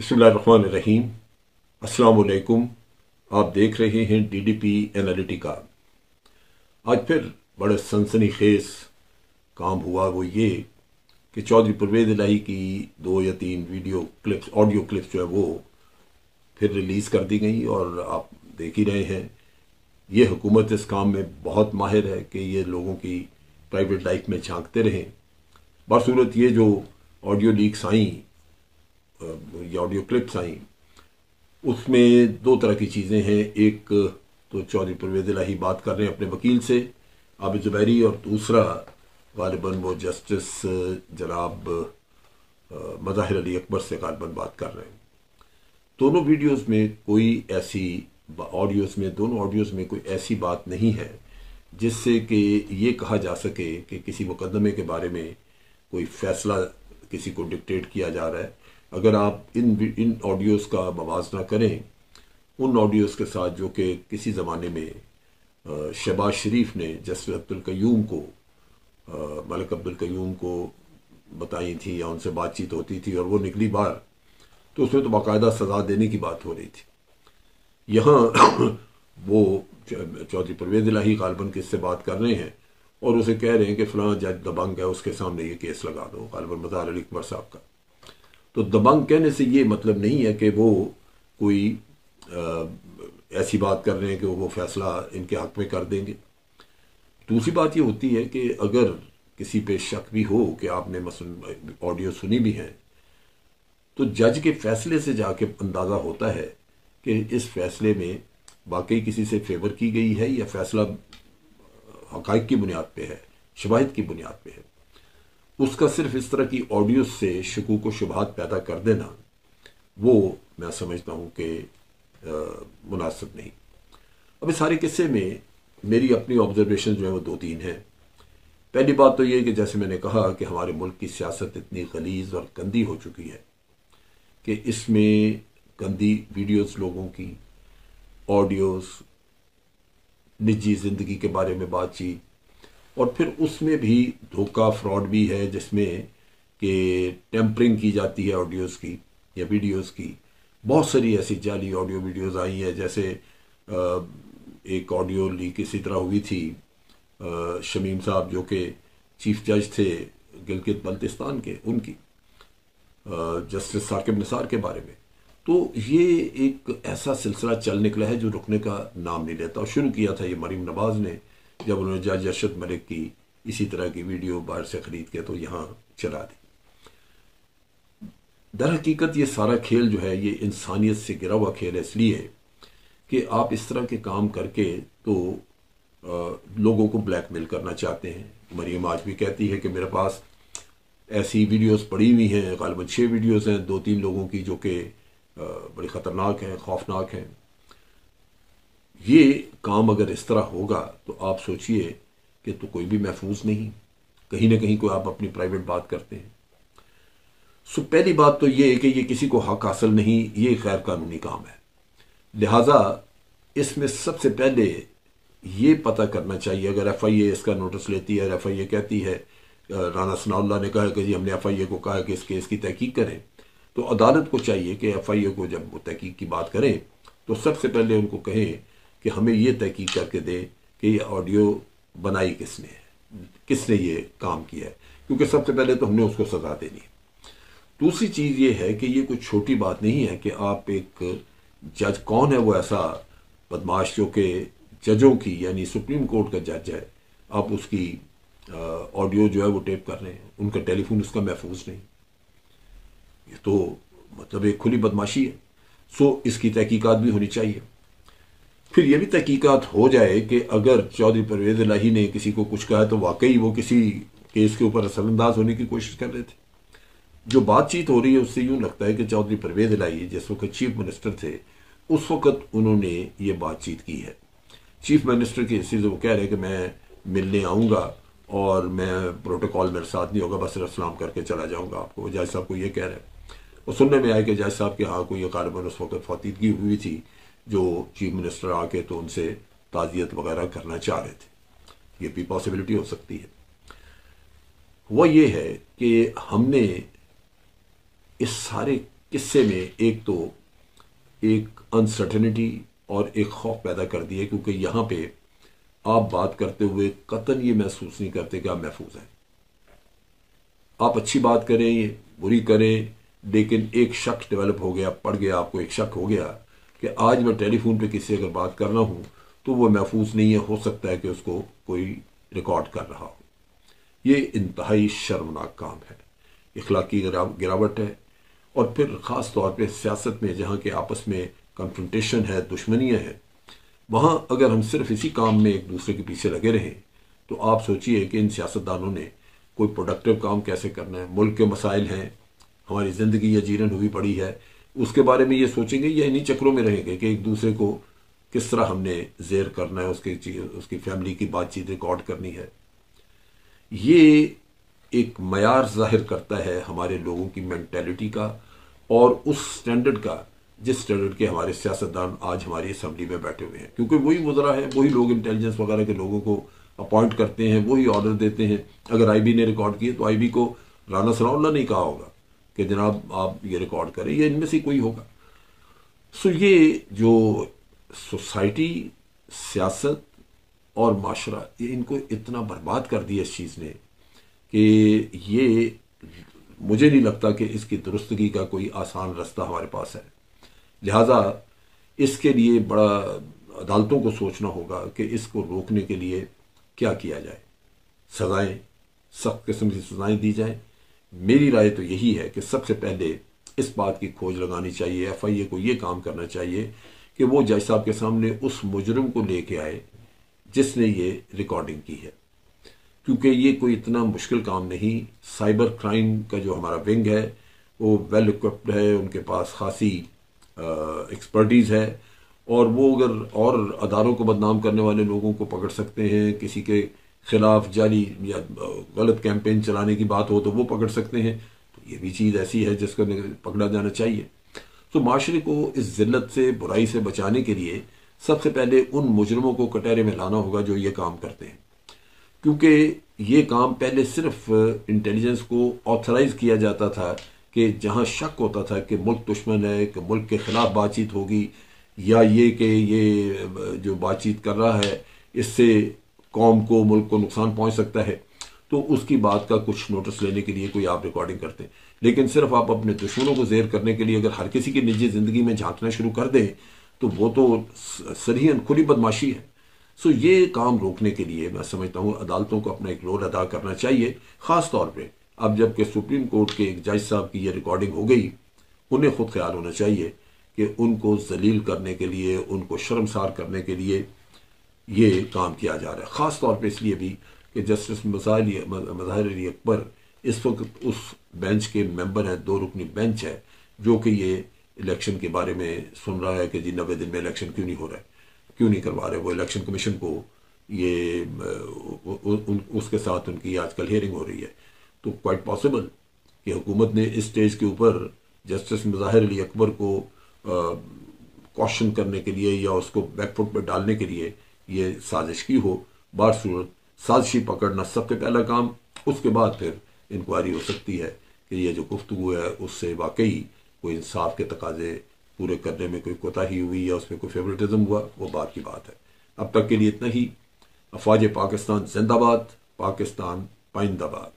बसमीम अस्सलाम आप देख रहे हैं डी डी पी एनालिटिका आज फिर बड़े सनसनी खेस काम हुआ वो ये कि चौधरी परवेज लाही की दो या तीन वीडियो क्लिप्स ऑडियो क्लिप्स जो है वो फिर रिलीज़ कर दी गई और आप देख ही रहे हैं ये हुकूमत इस काम में बहुत माहिर है कि ये लोगों की प्राइवेट लाइफ में झांकते रहें बसूरत ये जो ऑडियो लीक्स आई ये ऑडियो क्लिप्स आई उसमें दो तरह की चीज़ें हैं एक तो चौधरी परवेज ही बात कर रहे हैं अपने वकील से आब जुबैरी और दूसरा गालिबन वो जस्टिस जनाब मज़ाहिर अली अकबर से गालिबन बात कर रहे हैं दोनों वीडियोस में कोई ऐसी ऑडियोस में दोनों ऑडियोस में कोई ऐसी बात नहीं है जिससे कि ये कहा जा सके कि किसी मुकदमे के बारे में कोई फ़ैसला किसी को डिक्टेट किया जा रहा है अगर आप इन इन ऑडियोज़ का मवाजना करें उन ऑडियोज़ के साथ जो कि किसी ज़माने में शहबाज शरीफ ने जस्टिस अब्दुल कयूम को मलिक अब्दुल कयूम को बताई थी या उनसे बातचीत होती थी और वो निकली बाहर तो उसमें तो बाकायदा सज़ा देने की बात हो रही थी यहाँ वो चौधरी परवेज लाही गालबन किससे बात कर रहे हैं और उसे कह रहे हैं कि फलां जज दबंग है उसके सामने ये केस लगा दो गालबन मज़ार अली अकबर साहब का तो दबंग कहने से ये मतलब नहीं है कि वो कोई आ, ऐसी बात कर रहे हैं कि वो फैसला इनके हक में कर देंगे दूसरी बात ये होती है कि अगर किसी पे शक भी हो कि आपने मसलन ऑडियो सुनी भी है तो जज के फैसले से जाके अंदाज़ा होता है कि इस फैसले में वाकई किसी से फेवर की गई है या फैसला हक़ की बुनियाद पे है शवाहद की बुनियाद पे है उसका सिर्फ इस तरह की ऑडियो से शकूक व शुभात पैदा कर देना वो मैं समझता हूँ कि मुनासिब नहीं अब इस सारे किस्से में मेरी अपनी ऑब्जर्वेशन जो है वो दो तीन हैं पहली बात तो ये कि जैसे मैंने कहा कि हमारे मुल्क की सियासत इतनी गलीज और गंदी हो चुकी है कि इसमें गंदी वीडियोस लोगों की ऑडियोस निजी ज़िंदगी के बारे में बातचीत और फिर उसमें भी धोखा फ्रॉड भी है जिसमें कि टेम्परिंग की जाती है ऑडियोज़ की या वीडियोज़ की बहुत सारी ऐसी जाली ऑडियो वीडियोज़ आई है जैसे एक ऑडियो लीक इसी तरह हुई थी शमीम साहब जो कि चीफ जज थे गिलगित बल्तिस्तान के उनकी जस्टिस साकिब निसार के बारे में तो ये एक ऐसा सिलसिला चल निकला है जो रुकने का नाम नहीं लेता और शुरू किया था ये मरीम नवाज़ ने जब उन्होंने जज अरशद मलिक की इसी तरह की वीडियो बाहर से ख़रीद के तो यहाँ चला दी दर हकीकत ये सारा खेल जो है ये इंसानियत से गिरा हुआ खेल है इसलिए कि आप इस तरह के काम करके तो आ, लोगों को ब्लैकमेल करना चाहते हैं मरियम आज भी कहती है कि मेरे पास ऐसी वीडियोस पड़ी हुई हैं गालबन छः वीडियोस हैं दो तीन लोगों की जो कि बड़ी ख़तरनाक हैं खौफनाक हैं ये काम अगर इस तरह होगा तो आप सोचिए कि तो कोई भी महफूज नहीं कहीं ना कहीं कोई आप अपनी प्राइवेट बात करते हैं सो पहली बात तो ये है कि ये किसी को हक हासिल नहीं ये गैर कानूनी काम है लिहाजा इसमें सबसे पहले ये पता करना चाहिए अगर एफ आई ए इसका नोटिस लेती है एफ आई ए कहती है राना सनाउल्ला ने कहा कि जी हमने एफ आई ए को कहा कि इस केस की तहकीक करें तो अदालत को चाहिए कि एफ आई ए को जब वो तहकीक की बात करें तो सबसे पहले उनको कहें कि हमें ये तहकीक करके दें कि ये ऑडियो बनाई किसने है किसने ये काम किया है क्योंकि सबसे पहले तो हमने उसको सजा देनी है दूसरी चीज़ ये है कि ये कोई छोटी बात नहीं है कि आप एक जज कौन है वो ऐसा बदमाश जो कि जजों की यानी सुप्रीम कोर्ट का जज है आप उसकी ऑडियो जो है वो टेप कर रहे हैं उनका टेलीफोन उसका महफूज नहीं ये तो मतलब एक खुली बदमाशी है सो इसकी तहकीकात भी होनी चाहिए फिर यह भी तहकीकत हो जाए कि अगर चौधरी परवेज लाही ने किसी को कुछ कहा तो वाकई वो किसी केस के ऊपर असरअंदाज होने की कोशिश कर रहे थे जो बातचीत हो रही है उससे यूं लगता है कि चौधरी परवेज लाही जिस वक्त चीफ मिनिस्टर थे उस वक्त उन्होंने ये बातचीत की है चीफ मिनिस्टर के हिस्से से वो कह रहे हैं कि मैं मिलने आऊँगा और मैं प्रोटोकॉल मेरे साथ नहीं होगा बस सलाम करके चला जाऊँगा आपको जज साहब को ये कह रहे हैं और सुनने में आया कि जज साहब के हाँ कोई गालबन उस वक्त फौतीदगी हुई थी जो चीफ मिनिस्टर आके तो उनसे ताज़ियत वगैरह करना चाह रहे थे ये भी पॉसिबिलिटी हो सकती है वह ये है कि हमने इस सारे किस्से में एक तो एक अनसर्टेनिटी और एक खौफ पैदा कर दी है क्योंकि यहाँ पे आप बात करते हुए कतन ये महसूस नहीं करते कि आप महफूज हैं आप अच्छी बात करें बुरी करें लेकिन एक शक डेवलप हो गया पड़ गया आपको एक शक हो गया कि आज मैं टेलीफोन पे किसी अगर बात कर रहा हूँ तो वो महफूज नहीं है हो सकता है कि उसको कोई रिकॉर्ड कर रहा हो ये इंतहाई शर्मनाक काम है इखलाकी गिरावट है और फिर ख़ास तौर पर सियासत में जहाँ के आपस में कन्फ्रटेशन है दुश्मनियाँ हैं वहाँ अगर हम सिर्फ इसी काम में एक दूसरे के पीछे लगे रहें तो आप सोचिए कि इन सियासतदानों ने कोई प्रोडक्टिव काम कैसे करना है मुल्क के मसाइल हैं हमारी ज़िंदगी या जीरन हुई पड़ी है उसके बारे में ये सोचेंगे या इन्हीं चक्रों में रहेंगे कि एक दूसरे को किस तरह हमने जेर करना है उसके उसकी फैमिली की बातचीत रिकॉर्ड करनी है ये एक मैार जाहिर करता है हमारे लोगों की मैंटेलिटी का और उस स्टैंडर्ड का जिस स्टैंडर्ड के हमारे सियासतदान आज हमारी असम्बली में बैठे हुए हैं क्योंकि वही मुजरा है वही लोग इंटेलिजेंस वगैरह के लोगों को अपॉइंट करते हैं वही ऑर्डर देते हैं अगर आईबी ने रिकॉर्ड किए तो आईबी को राना सनाउल्ला नहीं कहा होगा कि जनाब आप ये रिकॉर्ड करें या इनमें से कोई होगा सो ये जो सोसाइटी सियासत और माशरा ये इनको इतना बर्बाद कर दिया इस चीज़ ने कि ये मुझे नहीं लगता कि इसकी दुरुस्तगी का कोई आसान रास्ता हमारे पास है लिहाजा इसके लिए बड़ा अदालतों को सोचना होगा कि इसको रोकने के लिए क्या किया जाए सजाएं सख्त किस्म की सजाएं दी जाएं मेरी राय तो यही है कि सबसे पहले इस बात की खोज लगानी चाहिए एफ आई ए को ये काम करना चाहिए कि वो जज साहब के सामने उस मुजरम को लेके आए जिसने ये रिकॉर्डिंग की है क्योंकि ये कोई इतना मुश्किल काम नहीं साइबर क्राइम का जो हमारा विंग है वो वेल इक्विप्ड है उनके पास खासी एक्सपर्टीज़ है और वो अगर और अदारों को बदनाम करने वाले लोगों को पकड़ सकते हैं किसी के खिलाफ जाली या गलत कैंपेन चलाने की बात हो तो वो पकड़ सकते हैं तो ये भी चीज़ ऐसी है जिसको पकड़ा जाना चाहिए तो माशरे को इस जिल्लत से बुराई से बचाने के लिए सबसे पहले उन मुजरमों को कटहरे में लाना होगा जो ये काम करते हैं क्योंकि ये काम पहले सिर्फ इंटेलिजेंस को ऑथराइज किया जाता था कि जहाँ शक होता था कि मुल्क दुश्मन है कि मुल्क के ख़िलाफ़ बातचीत होगी या ये कि ये जो बातचीत कर रहा है इससे कौम को मुल्क को नुकसान पहुंच सकता है तो उसकी बात का कुछ नोटिस लेने के लिए कोई आप रिकॉर्डिंग करते हैं लेकिन सिर्फ आप अपने दुश्मनों को जेर करने के लिए अगर हर किसी की निजी ज़िंदगी में झांकना शुरू कर दें तो वो तो सरहन खुली बदमाशी है सो ये काम रोकने के लिए मैं समझता हूँ अदालतों को अपना एक रोल अदा करना चाहिए ख़ास तौर पर अब जबकि सुप्रीम कोर्ट के एक जज साहब की ये रिकॉर्डिंग हो गई उन्हें खुद ख्याल होना चाहिए कि उनको जलील करने के लिए उनको शर्मसार करने के लिए ये काम किया जा रहा है ख़ास तौर पर इसलिए भी कि जस्टिस मजाहली मज़ाहिर अली अकबर इस वक्त उस बेंच के मेंबर हैं दो रुकनी बेंच है जो कि ये इलेक्शन के बारे में सुन रहा है कि जी नबे दिन में इलेक्शन क्यों नहीं हो रहा है क्यों नहीं करवा रहे वो इलेक्शन कमीशन को ये उन, उसके साथ उनकी आजकल हेयरिंग हो रही है तो क्वाइट पॉसिबल कि हुकूमत ने इस स्टेज के ऊपर जस्टिस मज़ाहिर अली अकबर को कॉशन करने के लिए या उसको बैकफुट पर डालने के लिए ये साजिश की हो बार सूरत साजिशी पकड़ना सबसे पहला काम उसके बाद फिर इंक्वायरी हो सकती है कि यह जो गुफ्तु है उससे वाकई कोई इंसाफ के तकाजे पूरे करने में कोई कोताही हुई या उसमें कोई फेवरेटिज्म हुआ वो बात की बात है अब तक के लिए इतना ही अफवाज पाकिस्तान जिंदाबाद पाकिस्तान पाइंदाबाद